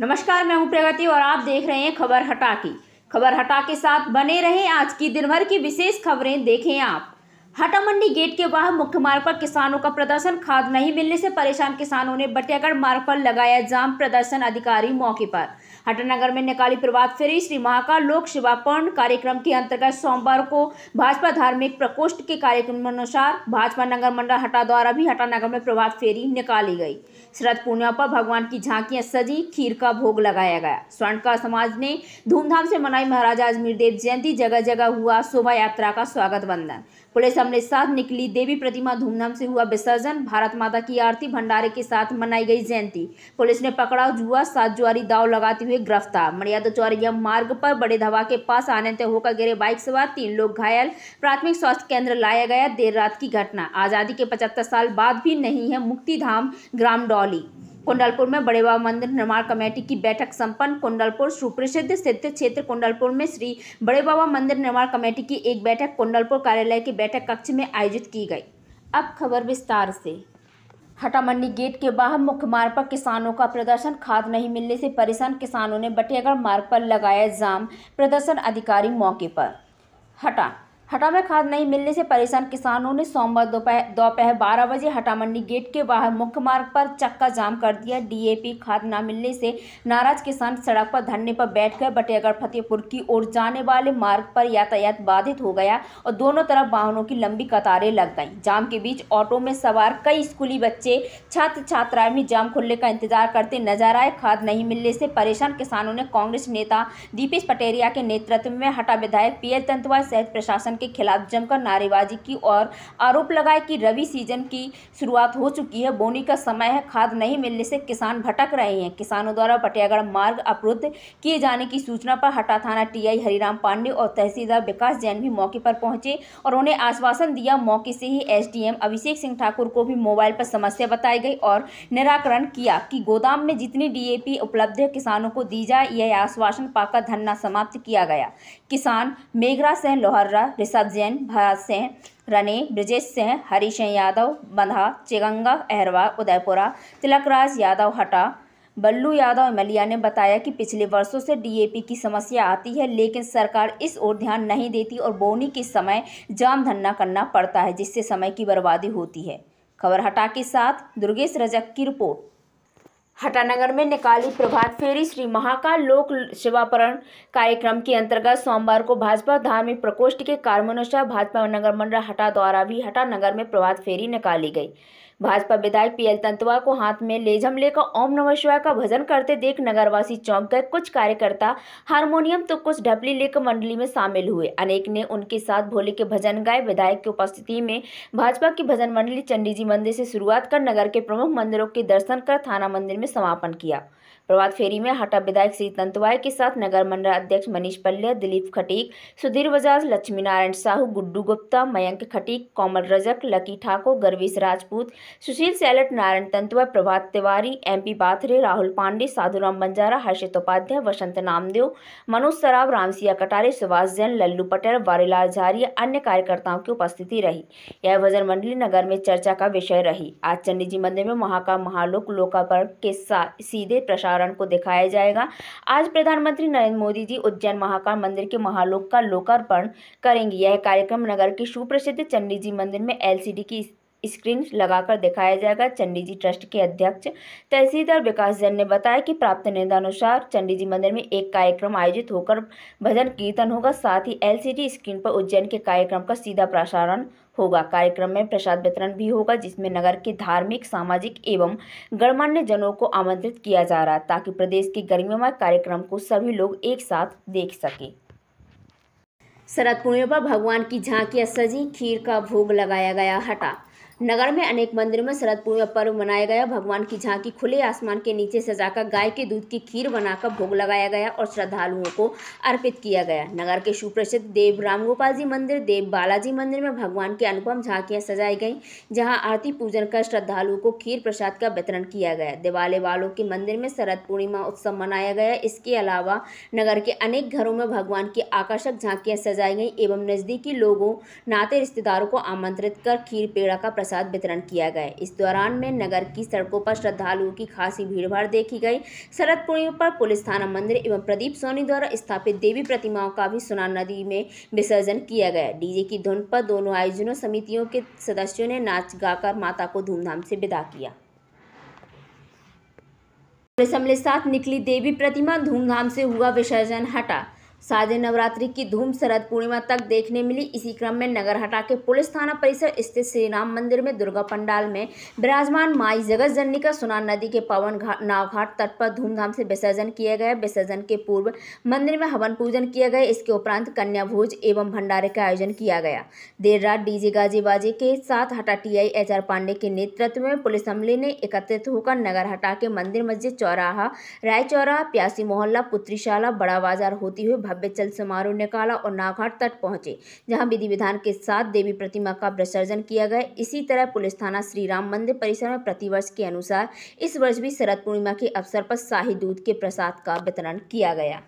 नमस्कार मैं हूं प्रगति और आप देख रहे हैं खबर हटा की खबर हटा के साथ बने रहें आज की दिन भर की विशेष खबरें देखें आप हटा मंडी गेट के बाहर मुख्य मार्ग पर किसानों का प्रदर्शन खाद नहीं मिलने से परेशान किसानों ने बटियागढ़ मार्ग पर लगाया जाम प्रदर्शन अधिकारी मौके पर हटानगर में निकाली प्रभात फेरी श्री महाकाल लोक सेवापर्ण कार्यक्रम के अंतर्गत सोमवार को भाजपा धार्मिक प्रकोष्ठ के कार्यक्रम अनुसार भाजपा नगर मंडल हटा द्वारा भी हटानगर में प्रभात फेरी निकाली गई शरद पूर्णिमा पर भगवान की झांकियां सजी खीर का भोग लगाया गया स्वर्ण का समाज ने धूमधाम से मनाई महाराजा अजमेर देव जयंती जगह जगह हुआ शोभा यात्रा का स्वागत बंधन पुलिस हमले साथ निकली देवी प्रतिमा धूमधाम से हुआ विसर्जन भारत माता की आरती भंडारे के साथ मनाई गई जयंती पुलिस ने पकड़ा जुआ सात जुआरी दाव लगाते हुए गिरफ्तार मर्यादा चौरिया मार्ग पर बड़े धवा के पास आनंद होकर गिरे बाइक सवार तीन लोग घायल प्राथमिक स्वास्थ्य केंद्र लाया गया देर रात की घटना आजादी के पचहत्तर साल बाद भी नहीं है धाम ग्राम डौली कुंडलपुर में बड़े बाबा मंदिर निर्माण कमेटी की बैठक संपन्न कुंडलपुर सुप्रसिद्ध सिद्ध क्षेत्र कुंडलपुर में श्री बड़े बाबा मंदिर निर्माण कमेटी की एक बैठक कुंडलपुर कार्यालय के बैठक कक्ष में आयोजित की गई अब खबर विस्तार से हटामंडी गेट के बाहर मुख्य मार्ग पर किसानों का प्रदर्शन खाद नहीं मिलने से परेशान किसानों ने बटियागढ़ मार्ग पर लगाया जाम प्रदर्शन अधिकारी मौके पर हटा हटा में खाद नहीं मिलने से परेशान किसानों ने सोमवार दोपहर बारह बजे हटा मंडी गेट के बाहर मुख्य मार्ग पर चक्का जाम कर दिया डीएपी खाद न मिलने से नाराज किसान सड़क पर धरने पर बैठ गए बटेगढ़ फतेहपुर की ओर जाने वाले मार्ग पर यातायात बाधित हो गया और दोनों तरफ वाहनों की लंबी कतारें लग गई जाम के बीच ऑटो में सवार कई स्कूली बच्चे छात्र छात्राएं भी जाम खुलने का इंतजार करते नजर आए खाद नहीं मिलने से परेशान किसानों ने कांग्रेस नेता दीपेश पटेरिया के नेतृत्व में हटा विधायक पीएल एल सहित प्रशासन के के खिलाफ जमकर नारेबाजी की और आरोप लगाए कि रवि सीजन की शुरुआत हो चुकी है बोनी का समय है खाद नहीं मिलने से किसान भटक रहे हैं किसानों द्वारा पटियागढ़ मार्ग अवरुद्ध किए जाने की सूचना पर हटा थाना टीआई हरिराम पांडे और तहसीलदार विकास जैन भी मौके पर पहुंचे और उन्हें आश्वासन दिया मौके से ही एसडीएम अभिषेक सिंह ठाकुर को भी मोबाइल पर समस्या बताई गई और निराकरण किया कि गोदाम में जितनी डीएपी उपलब्ध है किसानों को दी जाए यह आश्वासन पाकर धरना समाप्त किया गया किसान मेघरा सह लोहर्रा ऋषभ जैन भरत सिंह रनी ब्रजेश सिंह हरीश यादव बंधा चिगंगा अहरवाल उदयपुरा तिलकराज यादव हटा बल्लू यादव मलिया ने बताया कि पिछले वर्षों से डीएपी की समस्या आती है लेकिन सरकार इस ओर ध्यान नहीं देती और बोनी के समय जाम धन्ना करना पड़ता है जिससे समय की बर्बादी होती है खबर हटा के साथ दुर्गेश रजक की रिपोर्ट हटानगर में निकाली प्रभात फेरी श्री महाकाल लोक सेवापरण कार्यक्रम के अंतर्गत सोमवार को भाजपा धार्मिक प्रकोष्ठ के कार्यानुसार भाजपा नगर मंडल हटा द्वारा भी हटानगर में प्रभात फेरी निकाली गई भाजपा विधायक पीएल तंतवा को हाथ में लेजम लेकर ओम नमः शिवाय का भजन करते देख नगरवासी चौंक गए कुछ कार्यकर्ता हारमोनियम तो कुछ ढपली लेकर मंडली में शामिल हुए अनेक ने उनके साथ भोले के भजन गाए विधायक की उपस्थिति में भाजपा की भजन मंडली चंडी जी मंदिर से शुरुआत कर नगर के प्रमुख मंदिरों के दर्शन कर थाना मंदिर में समापन किया प्रभात फेरी में हटा विधायक श्री तंतवाय के साथ नगर मंडल अध्यक्ष मनीष पल्ले दिलीप खटीक सुधीर बजाज लक्ष्मी नारायण साहू गुड्डू गुप्ता मयंक खटीक कोमल रजक लकी ठाकुर गर्वेश राजपूत सुशील सैलट नारायण तंतव प्रभात तिवारी एमपी बाथरे राहुल पांडे साधुराम बंजारा हर्षित उपाध्याय वसंत नामदेव मनोज सराव रामसिया कटारे सुभाष जैन लल्लू पटेल वारीलाल झारिया अन्य कार्यकर्ताओं की उपस्थिति रही यह भजन मंडली नगर में चर्चा का विषय रही आज चंडी जी मंदिर में महाकाल महालोक लोकार्पण के सीधे प्रसारण को दिखाया जाएगा आज प्रधानमंत्री नरेंद्र मोदी जी उज्जैन महाकाल मंदिर के महालोक का लोकार्पण करेंगे यह कार्यक्रम नगर के सुप्रसिद्ध चंडी जी मंदिर में एलसीडी की स्क्रीन लगाकर दिखाया जाएगा चंडी जी ट्रस्ट के अध्यक्ष तहसीलदार विकास जैन ने बताया कि प्राप्त निर्देशानुसार चंडी जी मंदिर में एक कार्यक्रम आयोजित होकर भजन कीर्तन होगा साथ ही एलसीडी स्क्रीन पर उज्जैन के कार्यक्रम का सीधा प्रसारण होगा कार्यक्रम में प्रसाद वितरण भी होगा जिसमें नगर के धार्मिक सामाजिक एवं गणमान्य जनों को आमंत्रित किया जा रहा है ताकि प्रदेश के गर्मियों कार्यक्रम को सभी लोग एक साथ देख सकें शरद पूर्णिमा पर भगवान की झांकी सजी खीर का भोग लगाया गया हटा नगर में अनेक मंदिर में शरद पूर्णिमा पर्व मनाया गया भगवान की झांकी खुले आसमान के नीचे सजाकर गाय के दूध की खीर बनाकर भोग लगाया गया और श्रद्धालुओं को अर्पित किया गया नगर के सुप्रसिद्ध देव राम गोपाल जी मंदिर देव बालाजी मंदिर में भगवान के अनुपम झांकियाँ सजाई गई जहाँ आरती पूजन कर श्रद्धालुओं को खीर प्रसाद का वितरण किया गया दिवाले वालों के मंदिर में शरद पूर्णिमा उत्सव मनाया गया इसके अलावा नगर के अनेक घरों में भगवान की आकर्षक झांकियाँ सजाई गई एवं नज़दीकी लोगों नाते रिश्तेदारों को आमंत्रित कर खीर पेड़ा का प्रसाद वितरण किया गया इस दौरान में नगर की सड़कों पर श्रद्धालुओं की खासी भीड़भाड़ देखी गई शरद पूर्णिमा पर पुलिस थाना मंदिर एवं प्रदीप सोनी द्वारा स्थापित देवी प्रतिमाओं का भी सुना नदी में विसर्जन किया गया डीजे की धुन पर दोनों आयोजनों समितियों के सदस्यों ने नाच गाकर माता को धूमधाम से विदा किया पुलिस हमले साथ निकली देवी प्रतिमा धूमधाम से हुआ विसर्जन हटा शारदीय नवरात्रि की धूम शरद पूर्णिमा तक देखने मिली इसी क्रम में नगरहटा के पुलिस थाना परिसर स्थित श्री राम मंदिर में दुर्गा पंडाल में विराजमान माई जगत जननी का सुनान नदी के पवन घाट नाव घाट तट पर धूमधाम से विसर्जन किया गया विसर्जन के पूर्व मंदिर में हवन पूजन किया गया इसके उपरांत कन्या भोज एवं भंडारे का आयोजन किया गया देर रात डीजे गाजेबाजे के साथ हटा आई एच आर पांडे के नेतृत्व में पुलिस अमले ने एकत्रित होकर नगरहटा के मंदिर मस्जिद चौराहा राय चौराहा प्यासी मोहल्ला पुत्रीशाला बड़ा बाजार होती हुई भव्य चल समारोह निकाला और नाघाट तट पहुंचे जहां विधि विधान के साथ देवी प्रतिमा का विसर्जन किया गया इसी तरह पुलिस थाना श्री राम मंदिर परिसर में प्रतिवर्ष के अनुसार इस वर्ष भी शरद पूर्णिमा के अवसर पर शाही दूध के प्रसाद का वितरण किया गया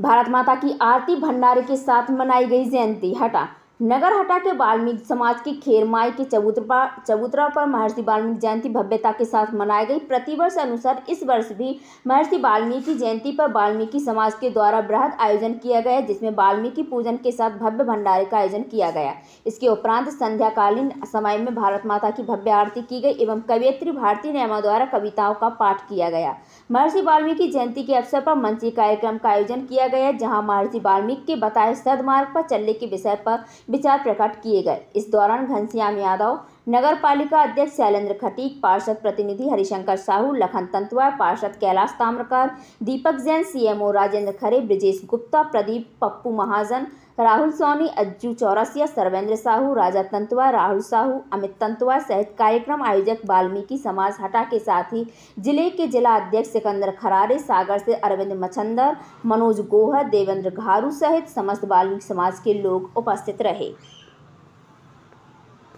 भारत माता की आरती भंडारे के साथ मनाई गई जयंती हटा नगरहटा के बाल्मीकि समाज खेर खेरमाई के चबूतरा चबूतरा पर महर्षि वाल्मीकि जयंती भव्यता के साथ मनाई गई प्रतिवर्ष अनुसार इस वर्ष भी महर्षि वाल्मीकि जयंती पर वाल्मीकि समाज के द्वारा बृहद आयोजन किया गया जिसमें वाल्मीकि पूजन के साथ भव्य भंडारे का आयोजन किया गया इसके उपरांत संध्याकालीन समय में भारत माता की भव्य आरती की गई एवं कवियत्री भारती नेमा द्वारा कविताओं का पाठ किया गया महर्षि वाल्मीकि जयंती के अवसर पर मंचीय कार्यक्रम का आयोजन किया गया जहाँ महर्षि वाल्मीकि के बताए सदमार्ग पर चलने के विषय पर विचार प्रकट किए गए इस दौरान घनश्याम यादव नगर पालिका अध्यक्ष शैलेंद्र खटीक पार्षद प्रतिनिधि हरिशंकर साहू लखन तंतुआ पार्षद कैलाश ताम्रकार दीपक जैन सीएमओ राजेंद्र खरे ब्रिजेश गुप्ता प्रदीप पप्पू महाजन राहुल सोनी अज्जू चौरसिया सर्वेंद्र साहू राजा तंतुआ राहुल साहू अमित तंतुआ सहित कार्यक्रम आयोजक वाल्मीकि समाज हटा के साथ ही जिले के जिला अध्यक्ष सिकंदर खरारे सागर से अरविंद मछंदर मनोज गोहर देवेंद्र घारू सहित समस्त वाल्मीकि समाज के लोग उपस्थित रहे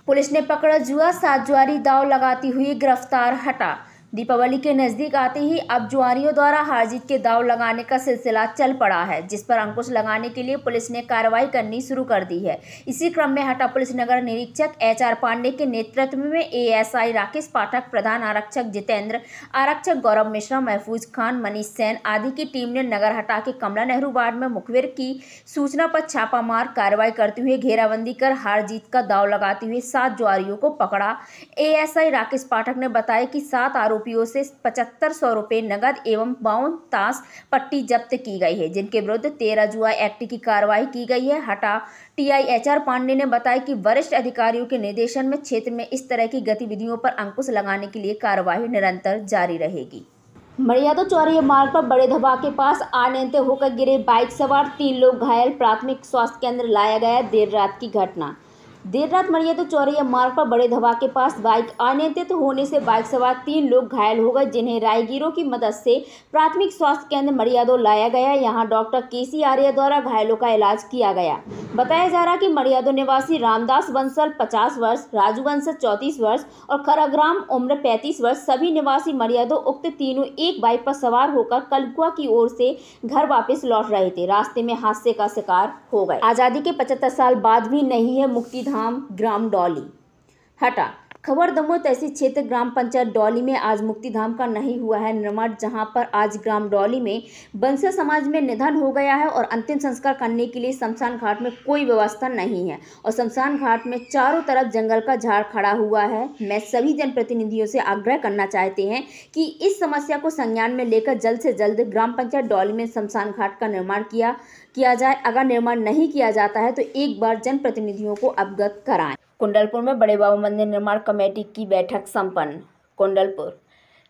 पुलिस ने पकड़ा जुआ सात जुआरी दाव लगाती हुई गिरफ्तार हटा दीपावली के नज़दीक आते ही अब जुआरियों द्वारा हार जीत के दाव लगाने का सिलसिला चल पड़ा है जिस पर अंकुश लगाने के लिए पुलिस ने कार्रवाई करनी शुरू कर दी है इसी क्रम में हटा पुलिस नगर निरीक्षक एच आर पांडे के नेतृत्व में एएसआई राकेश पाठक प्रधान आरक्षक जितेंद्र आरक्षक गौरव मिश्रा महफूज खान मनीष सेन आदि की टीम ने नगर हटा के कमला नेहरू वार्ड में मुखबिर की सूचना पर छापामार कार्रवाई करते हुए घेराबंदी कर हार जीत का दाव लगाते हुए सात जुआरियों को पकड़ा ए राकेश पाठक ने बताया कि सात आरोप आरोपियों से पचहत्तर सौ रुपये नकद एवं बावन तास पट्टी जब्त की गई है जिनके विरुद्ध तेरह जुआ एक्ट की कार्रवाई की गई है हटा टीआई एचआर पांडे ने बताया कि वरिष्ठ अधिकारियों के निर्देशन में क्षेत्र में इस तरह की गतिविधियों पर अंकुश लगाने के लिए कार्रवाई निरंतर जारी रहेगी मर्यादा चौरिया मार्ग पर बड़े धबा के पास अनियंत्रित होकर गिरे बाइक सवार तीन लोग घायल प्राथमिक स्वास्थ्य केंद्र लाया गया देर रात की घटना देर रात मरिया तो चौरिया मार्ग पर बड़े धवा के पास बाइक अनियंत्रित होने से बाइक सवार तीन लोग घायल हो गए जिन्हें रायगीरों की मदद से प्राथमिक स्वास्थ्य केंद्र मरियादो लाया गया यहाँ डॉक्टर के सी आर्या द्वारा घायलों का इलाज किया गया बताया जा रहा कि मरियादो निवासी रामदास बंसल पचास वर्ष राजू बंसल चौंतीस वर्ष और खरग्राम उम्र पैंतीस वर्ष सभी निवासी मरियादो उक्त तीनों एक बाइक पर सवार होकर कलकुआ की ओर से घर वापस लौट रहे थे रास्ते में हादसे का शिकार हो गए आजादी के पचहत्तर साल बाद भी नहीं है मुक्ति धाम ग्राम डॉली हटा खबर दमो तहसील क्षेत्र ग्राम पंचायत डौली में आज मुक्ति धाम का नहीं हुआ है निर्माण जहां पर आज ग्राम डौली में बंसर समाज में निधन हो गया है और अंतिम संस्कार करने के लिए शमशान घाट में कोई व्यवस्था नहीं है और शमशान घाट में चारों तरफ जंगल का झाड़ खड़ा हुआ है मैं सभी जनप्रतिनिधियों से आग्रह करना चाहते हैं कि इस समस्या को संज्ञान में लेकर जल्द से जल्द ग्राम पंचायत डौली में शमशान घाट का निर्माण किया किया जाए अगर निर्माण नहीं किया जाता है तो एक बार जनप्रतिनिधियों को अवगत कराएं कुंडलपुर में बड़े बाबू मंदिर निर्माण कमेटी की बैठक संपन्न कुंडलपुर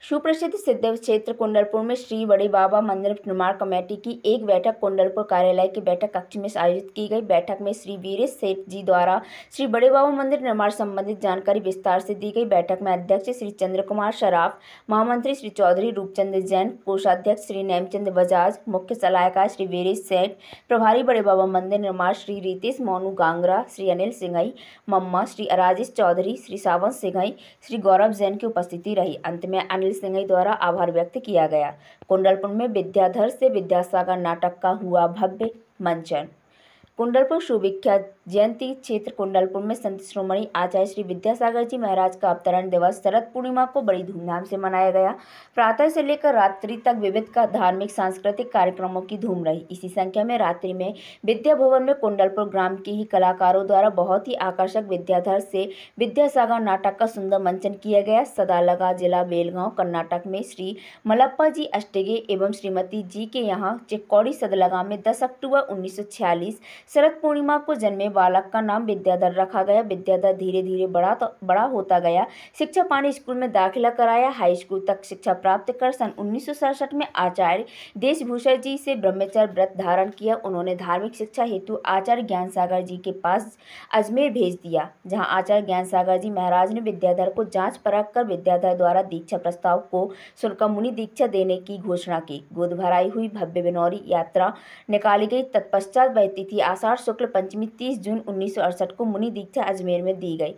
सुप्रसिद्ध सिद्धेव क्षेत्र कुंडलपुर में श्री बड़े बाबा मंदिर निर्माण कमेटी की एक बैठक कुंडलपुर कार्यालय के बैठक कक्ष में आयोजित की गई बैठक में श्री वीरेश सेठ जी द्वारा श्री बड़े बाबा मंदिर निर्माण संबंधित जानकारी विस्तार से दी गई बैठक में अध्यक्ष श्री चंद्र कुमार शराफ महामंत्री श्री चौधरी रूपचंद जैन कोषाध्यक्ष श्री नेमचंद बजाज मुख्य सलाहकार श्री वीरेश सेठ प्रभारी बड़े बाबा मंदिर निर्माण श्री रितेश मोनू गांगरा श्री अनिल सिंघई मम्मा श्री अराजेश चौधरी श्री सावंत सिंघई श्री गौरव जैन की उपस्थिति रही अंत में सुनील सिंघई द्वारा आभार व्यक्त किया गया कुंडलपुर में विद्याधर से विद्यासागर नाटक का हुआ भव्य मंचन कुंडलपुर सुविख्यात जयंती क्षेत्र कुंडलपुर में संत श्रोमणि आचार्य श्री विद्यासागर जी महाराज का अवतरण दिवस शरद पूर्णिमा को बड़ी धूमधाम से मनाया गया प्रातः से लेकर रात्रि तक विविध का धार्मिक सांस्कृतिक कार्यक्रमों की धूम रही इसी संख्या में रात्रि में विद्या भवन में कुंडलपुर ग्राम के ही कलाकारों द्वारा बहुत ही आकर्षक विद्याधर से विद्यासागर नाटक का सुंदर मंचन किया गया सदालगा जिला बेलगांव कर्नाटक में श्री मलप्पा जी अष्टगे एवं श्रीमती जी के यहाँ चिक्कौड़ी सदलगा में दस अक्टूबर उन्नीस शरद पूर्णिमा को जन्मे बालक का नाम विद्याधर रखा गया विद्याधर धीरे धीरे बड़ा तो बड़ा होता गया शिक्षा पानी स्कूल में दाखिला कराया हाई स्कूल तक शिक्षा प्राप्त कर सन उन्नीस में आचार्य देशभूषण जी से ब्रह्मचर्य व्रत धारण किया उन्होंने धार्मिक शिक्षा हेतु आचार्य ज्ञान सागर जी के पास अजमेर भेज दिया जहाँ आचार्य ज्ञान सागर जी महाराज ने विद्याधर को जाँच परख कर विद्याधर द्वारा दीक्षा प्रस्ताव को सुनकर मुनि दीक्षा देने की घोषणा की गोद भराई हुई भव्य बिनौरी यात्रा निकाली गई तत्पश्चात वह तिथि आषाढ़ शुक्ल पंचमी तीस जून उन्नीस को मुनि दीक्षा अजमेर में दी गई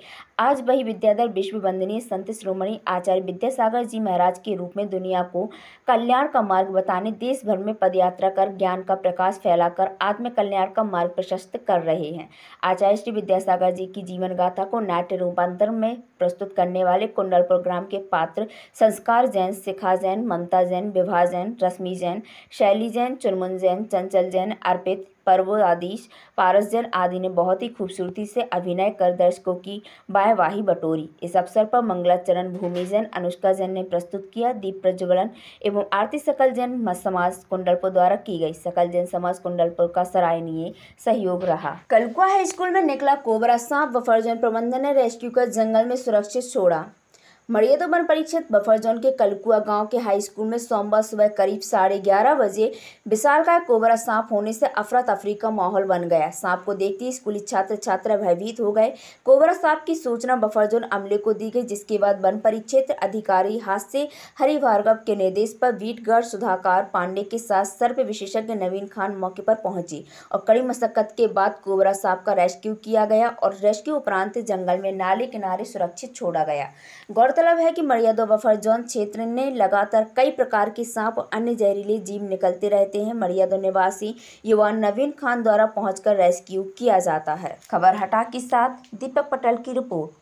आज वही विद्याधर विश्व वंदनीय संत श्रोमणि आचार्य विद्यासागर जी महाराज के रूप में दुनिया को कल्याण का मार्ग बताने देश भर में पदयात्रा कर ज्ञान का प्रकाश फैलाकर आत्म कल्याण का मार्ग प्रशस्त कर रहे हैं आचार्य श्री विद्यासागर जी की जीवन गाथा को नाट्य रूपांतर में प्रस्तुत करने वाले कुंडल प्रोग्राम के पात्र संस्कार जैन शिखा जैन ममता जैन विभा जैन रश्मि जैन शैली जैन चुनमुन जैन चंचल जैन अर्पित पर्वोदीश पारसजन आदि ने बहुत ही खूबसूरती से अभिनय कर दर्शकों की बाहवाही बटोरी इस अवसर पर मंगलाचरण भूमिजन अनुष्का जैन ने प्रस्तुत किया दीप प्रज्वलन एवं आरती सकल जैन समाज कुंडलपुर द्वारा की गई सकल जैन समाज कुंडलपुर का सराहनीय सहयोग रहा कलकुआ हाई स्कूल में निकला कोबरा सांप व फर्जन प्रबंधन ने रेस्क्यू कर जंगल में सुरक्षित छोड़ा मरियत वन परिक्षेत्र बफर जोन के कलकुआ गांव के हाई स्कूल में सोमवार सुबह करीब साढ़े ग्यारह बजे विशाल का कोबरा सांप होने से अफरा तफरी का माहौल बन गया सांप को देखते ही स्कूली छात्र छात्रा भयभीत हो गए कोबरा सांप की सूचना बफर जोन अमले को दी गई जिसके बाद वन परिक्षेत्र अधिकारी हादसे हरि भार्गव के निर्देश पर वीटगढ़ सुधाकार पांडे के साथ सर्प विशेषज्ञ नवीन खान मौके पर पहुंचे और कड़ी मशक्कत के बाद कोबरा सांप का रेस्क्यू किया गया और रेस्क्यू उपरांत जंगल में नाले किनारे सुरक्षित छोड़ा गया गौरतलब गौरतलब है कि बफर जोन क्षेत्र में लगातार कई प्रकार के सांप और अन्य जहरीले जीव निकलते रहते हैं मरियादो निवासी युवा नवीन खान द्वारा पहुंचकर रेस्क्यू किया जाता है खबर हटा के साथ दीपक पटेल की रिपोर्ट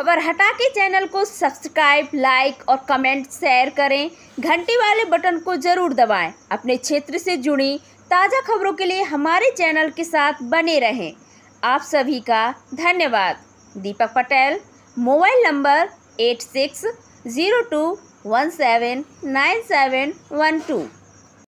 खबर हटा के चैनल को सब्सक्राइब लाइक और कमेंट शेयर करें घंटी वाले बटन को जरूर दबाएं अपने क्षेत्र से जुड़ी ताज़ा खबरों के लिए हमारे चैनल के साथ बने रहें आप सभी का धन्यवाद Deepak Patel mobile number eight six zero two one seven nine seven one two